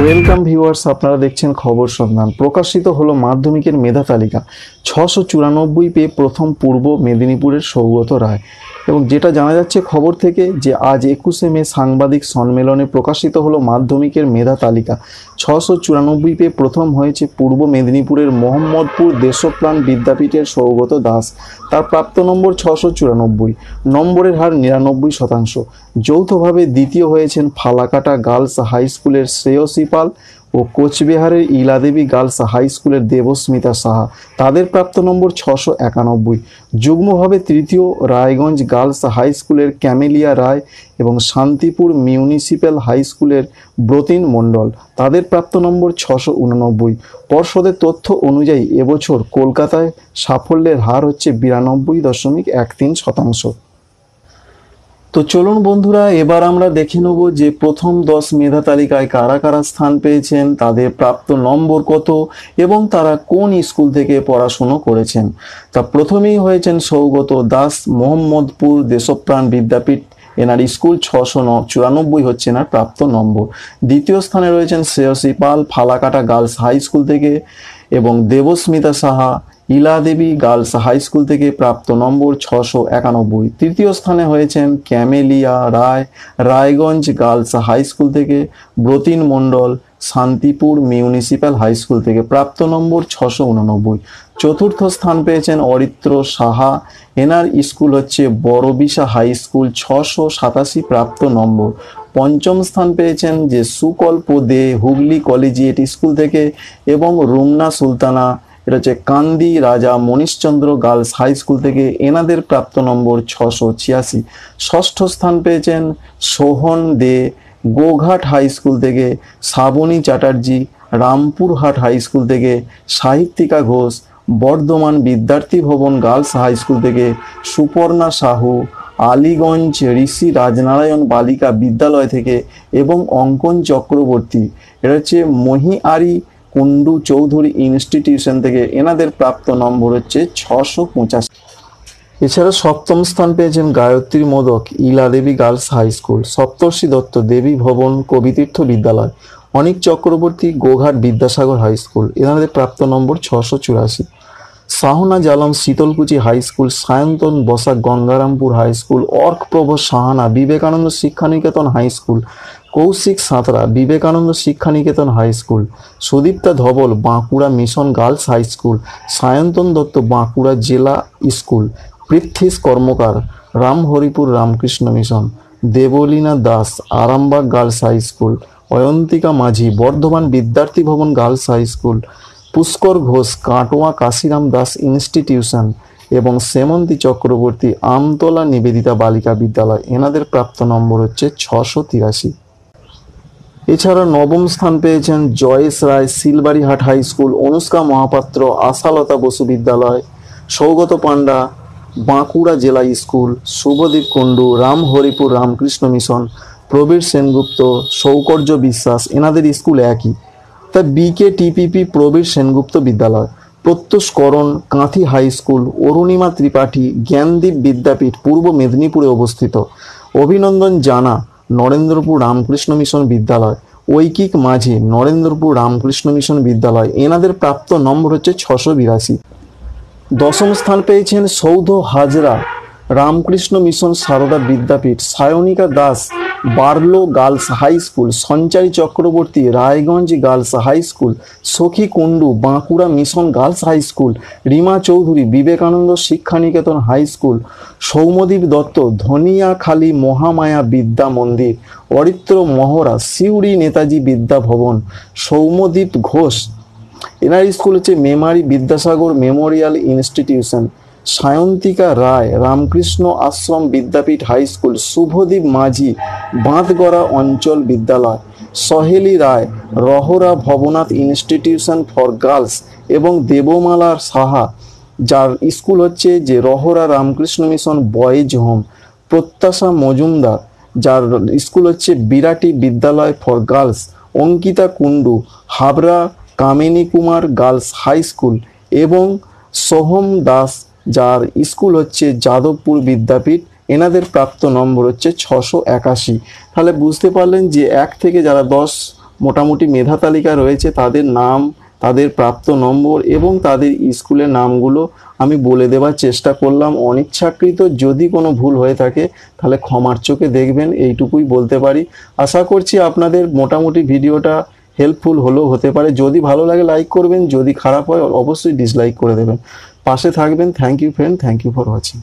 welcome viewers আপনারা দেখছেন খবর সন্ধান প্রকাশিত হলো মাধ্যমিকের মেধা তালিকা ছশো চুরানব্বই পেয়ে প্রথম পূর্ব মেদিনীপুরের সৌগত রায় এবং যেটা জানা যাচ্ছে খবর থেকে যে আজ একুশে মে সাংবাদিক সম্মেলনে প্রকাশিত হলো মাধ্যমিকের মেধা তালিকা ছশো চুরানব্বইতে প্রথম হয়েছে পূর্ব মেদিনীপুরের মোহাম্মদপুর দেশপ্রাণ বিদ্যাপীঠের সৌগত দাস তার প্রাপ্ত নম্বর ছশো চুরানব্বই নম্বরের হার নিরানব্বই শতাংশ যৌথভাবে দ্বিতীয় হয়েছেন ফালাকাটা গার্লস হাই স্কুলের শ্রেয়সী পাল ও কোচবিহারের ইলাদেবী গার্লস হাই স্কুলের দেবস্মিতা সাহা তাদের প্রাপ্ত নম্বর ছশো একানব্বই যুগ্মভাবে তৃতীয় রায়গঞ্জ গার্লস হাই স্কুলের ক্যামেলিয়া রায় এবং শান্তিপুর মিউনিসিপ্যাল হাই স্কুলের ব্রতিন মণ্ডল তাদের প্রাপ্ত নম্বর ছশো উননব্বই পর্ষদের তথ্য অনুযায়ী এবছর কলকাতায় সাফল্যের হার হচ্ছে বিরানব্বই দশমিক এক তিন শতাংশ তো চলুন বন্ধুরা এবার আমরা দেখে নেব যে প্রথম দশ মেধা তালিকায় কারা কারা স্থান পেয়েছেন তাদের প্রাপ্ত নম্বর কত এবং তারা কোন স্কুল থেকে পড়াশুনো করেছেন তা প্রথমেই হয়েছেন সৌগত দাস মোহাম্মদপুর দেশপ্রাণ বিদ্যাপীঠ এনার স্কুল ছশো ন চুরানব্বই হচ্ছে এনার প্রাপ্ত নম্বর দ্বিতীয় স্থানে রয়েছেন Shreyasi Pal Falakata girls high school থেকে এবং Debasmita Saha Debi girls high school থেকে প্রাপ্ত নম্বর ছশো একানব্বই তৃতীয় স্থানে হয়েছেন Camellia Roy Raiganj girls high school থেকে Bratin Mondal Shantipur municipal high school থেকে প্রাপ্ত নম্বর ছশো উননব্বই চতুর্থ স্থান পেয়েছেন অরিত্র সাহা এনার স্কুল হচ্ছে বড়বিশা হাই স্কুল ছশো সাতাশি প্রাপ্ত নম্বর পঞ্চম স্থান পেয়েছেন যে সুকল্প দে হুগলি কলেজিয়েট স্কুল থেকে এবং রুমনা সুলতানা এটা হচ্ছে কান্দি রাজা মনীশচন্দ্র গার্লস হাই স্কুল থেকে এনাদের প্রাপ্ত নম্বর ছশো ছিয়াশি ষষ্ঠ স্থান পেয়েছেন সোহন দে গোঘাট হাই স্কুল থেকে শ্রাবণী চ্যাটার্জি রামপুরহাট হাই স্কুল থেকে Sahityika Ghosh Bardhaman Vidyarthi Bhavan girls high school থেকে সুপর্ণা সাহু আলিগঞ্জ ঋষি রাজনারায়ণ বালিকা বিদ্যালয় থেকে এবং অঙ্কন চক্রবর্তী এটা হচ্ছে মহিআরি কুন্ডু চৌধুরী ইনস্টিটিউশন থেকে এনাদের প্রাপ্ত নম্বর হচ্ছে ছশো পঁচাশি এছাড়া সপ্তম স্থান পেয়েছেন Gayatri Modak Ila Debi girls high school Saptarshi Dutta Debi Bhavan Kabitirtha Vidyalaya Anik Chakraborty Goghat Vidyasagar high school এনাদের প্রাপ্ত নম্বর ছশো চুরাশি Shahnaz Alam Sitalkuchi high school Sayantan Basak Gangarampur high school Arkaprabha Sahana Vivekananda Shikshaniketan high school Koushik Santra Vivekananda Shikshaniketan high school Sudipta Dhabal Bankura mission girls high school Sayantan Dutta Bankura Zilla school Prithish Karmakar Ramharipur Ramakrishna mission Debleena Das Arambagh girls high school Ayantika Majhi Bardhaman Vidyarthi Bhavan girls high school Pushkar Ghosh Katwa Kashiram Das institution এবং সেমন্তী চক্রবর্তী আমতলা নিবেদিতা বালিকা বিদ্যালয় এনাদের প্রাপ্ত নম্বর হচ্ছে ছশো তিরাশি এছাড়া নবম স্থান পেয়েছেন Jayesh Roy Silbarihat high school Anushka Mahapatra Ashalata Basu Vidyalaya Saugata Panda Bankura Zilla school Subhadeep Kundu Ram Haripur Ramakrishna mission Prabir Sengupta Saukarya Biswas এনাদের স্কুল একই তা বিকে TPP Prabir Sengupta Vidyalaya Pratyush Karan Kanthi high school Arunima Tripathi Gyandeep Vidyapith পূর্ব মেদিনীপুরে অবস্থিত অভিনন্দন জানা নরেন্দ্রপুর রামকৃষ্ণ মিশন বিদ্যালয় ঐকিক মাঝি নরেন্দ্রপুর রামকৃষ্ণ মিশন বিদ্যালয় এনাদের প্রাপ্ত নম্বর হচ্ছে ছশো বিরাশি দশম স্থান পেয়েছেন Soudha Hazra Ramakrishna mission Sarada Vidyapith Saynika Das Barlow girls high school Sanchari Chakraborty Raiganj girls high school Sakhi Kundu Bankura mission girls high school Rima Chowdhury Vivekananda Shikshaniketan high school Soumadip Dutta Dhaniakhali Mahamaya Vidya Mandir Aritra মহড়া সিউড়ি নেতাজি বিদ্যা ভবন সৌমদীপ ঘোষ এনার স্কুল হচ্ছে Memari Vidyasagar memorial institution Sayantika Roy Ramakrishna Ashram Vidyapith high school Subhadip Majhi Bandhgora Anchal Vidyalaya Saheli Roy Rahara Bhabanath institution for girls এবং দেবমালার সাহা যার স্কুল হচ্ছে যে Rahara Ramakrishna mission boys home Pratyasha Majumdar যার স্কুল হচ্ছে Birati Vidyalaya for girls Ankita Kundu Habra Kamini Kumar girls high school এবং সোহম দাস যার স্কুল হচ্ছে যাদবপুর বিদ্যাপীঠ এনাদের প্রাপ্ত নম্বর হচ্ছে ছশো একাশি তাহলে বুঝতে পারলেন যে এক থেকে যারা দশ মোটামুটি মেধা তালিকা রয়েছে তাদের নাম তাদের প্রাপ্ত নম্বর এবং তাদের স্কুলের নামগুলো আমি বলে দেওয়ার চেষ্টা করলাম অনিচ্ছাকৃত যদি কোনো ভুল হয়ে থাকে তাহলে ক্ষমার চোখে দেখবেন এইটুকুই বলতে পারি আশা করছি আপনাদের মোটামুটি ভিডিওটা হেল্পফুল হলেও হতে পারে যদি ভালো লাগে লাইক করবেন যদি খারাপ হয় অবশ্যই ডিসলাইক করে দেবেন পাশে থাকবেন thank you friend thank you for watching